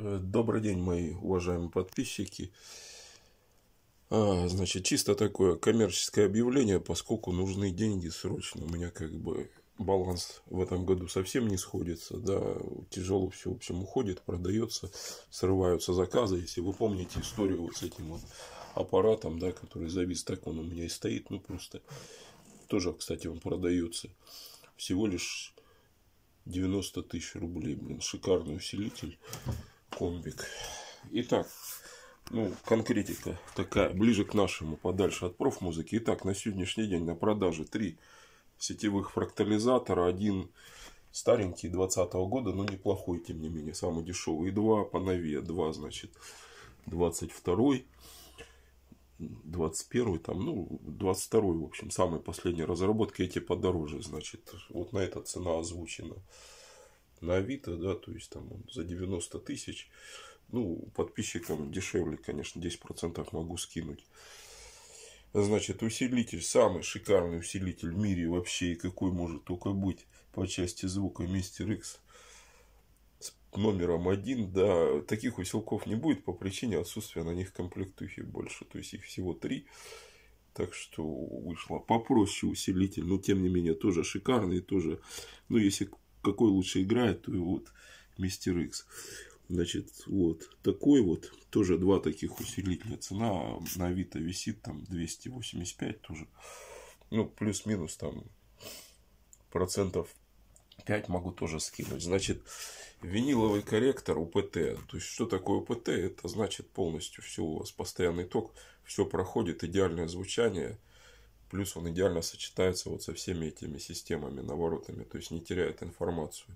Э, добрый день, мои уважаемые подписчики. А, значит, чисто такое коммерческое объявление, поскольку нужны деньги срочно. У меня как бы баланс в этом году совсем не сходится. Да, тяжело все, в общем, уходит, продается, срываются заказы. Если вы помните историю вот с этим вот аппаратом, да, который завис, так он у меня и стоит, ну просто тоже, кстати, он продается. Всего лишь 90 тысяч рублей, блин, шикарный усилитель комбик. Итак, ну, конкретика такая, ближе к нашему, подальше от профмузыки. Итак, на сегодняшний день на продаже три сетевых фрактализатора. Один старенький 20 года, но неплохой, тем не менее, самый дешевый. И два по новее, два, значит, 22 21 там, ну, 22 в общем, самые последние разработки, эти подороже, значит, вот на это цена озвучена на Авито, да, то есть там он за 90 тысяч, ну, подписчикам дешевле, конечно, 10% могу скинуть. Значит, усилитель, самый шикарный усилитель в мире вообще, и какой может только быть по части звука Мистер X с номером один, да, таких усилков не будет по причине отсутствия на них комплектухи больше, то есть их всего три, так что вышло попроще усилитель, но тем не менее тоже шикарный, тоже, ну если какой лучше играет, и вот Мистер Икс. Значит, вот такой вот, тоже два таких усилителя. Цена на Авито висит там 285 тоже. Ну, плюс-минус там процентов 5 могу тоже скинуть. Значит, виниловый корректор УПТ. То есть, что такое УПТ? Это значит полностью все у вас постоянный ток, все проходит, идеальное звучание, Плюс он идеально сочетается вот со всеми этими системами, наворотами, то есть не теряет информацию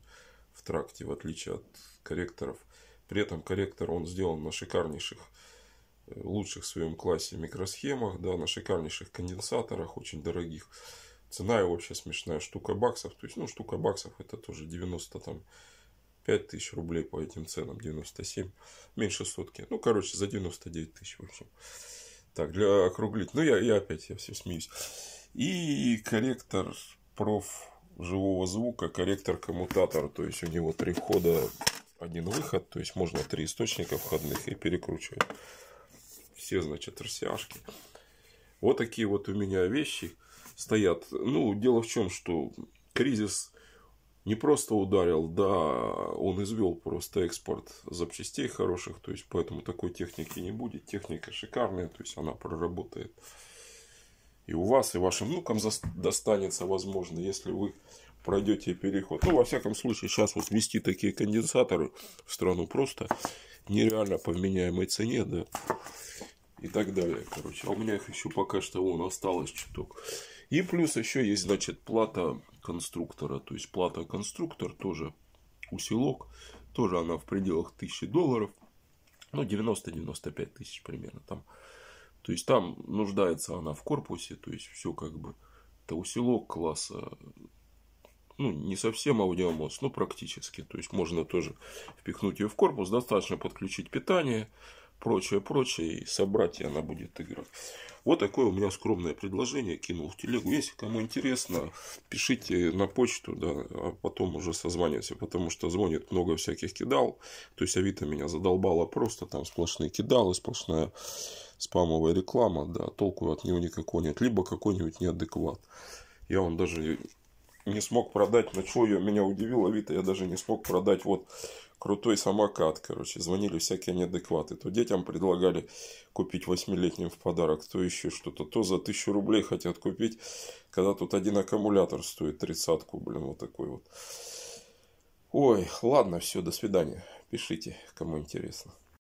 в тракте, в отличие от корректоров. При этом корректор он сделан на шикарнейших, э, лучших в своем классе микросхемах, да, на шикарнейших конденсаторах, очень дорогих. Цена его вообще смешная, штука баксов. То есть, ну, штука баксов это тоже 90 там 5 тысяч рублей по этим ценам, 97, меньше сотки. Ну, короче, за 99 тысяч, в общем. Так, для округлить. Ну, я, я опять, я все смеюсь. И корректор проф живого звука, корректор-коммутатор. То есть, у него три входа, один выход. То есть, можно три источника входных и перекручивать. Все, значит, рсяшки. Вот такие вот у меня вещи стоят. Ну, дело в чем, что кризис не просто ударил, да, он извел просто экспорт запчастей хороших, то есть поэтому такой техники не будет. Техника шикарная, то есть она проработает и у вас, и вашим внукам достанется, возможно, если вы пройдете переход. Ну, во всяком случае, сейчас вот вести такие конденсаторы в страну просто нереально по вменяемой цене, да, и так далее, короче. А у меня их еще пока что вон осталось чуток. И плюс еще есть, значит, плата конструктора. То есть плата конструктор тоже усилок. Тоже она в пределах 1000 долларов. Ну, 90-95 тысяч примерно там. То есть там нуждается она в корпусе, то есть все как бы это усилок класса, ну не совсем аудиомост, но практически. То есть можно тоже впихнуть ее в корпус, достаточно подключить питание, прочее, прочее, и собратья она будет играть. Вот такое у меня скромное предложение кинул в телегу. Если кому интересно, пишите на почту, да, а потом уже созвонимся, потому что звонит много всяких кидал. То есть Авито меня задолбало просто, там сплошные кидалы, сплошная спамовая реклама, да, толку от него никакого нет, либо какой-нибудь неадекват. Я вам даже не смог продать, на что ее меня удивило, Авито, я даже не смог продать вот крутой самокат, короче. Звонили всякие неадекваты. То детям предлагали купить восьмилетним в подарок, то еще что-то. То за тысячу рублей хотят купить, когда тут один аккумулятор стоит тридцатку, блин, вот такой вот. Ой, ладно, все, до свидания. Пишите, кому интересно.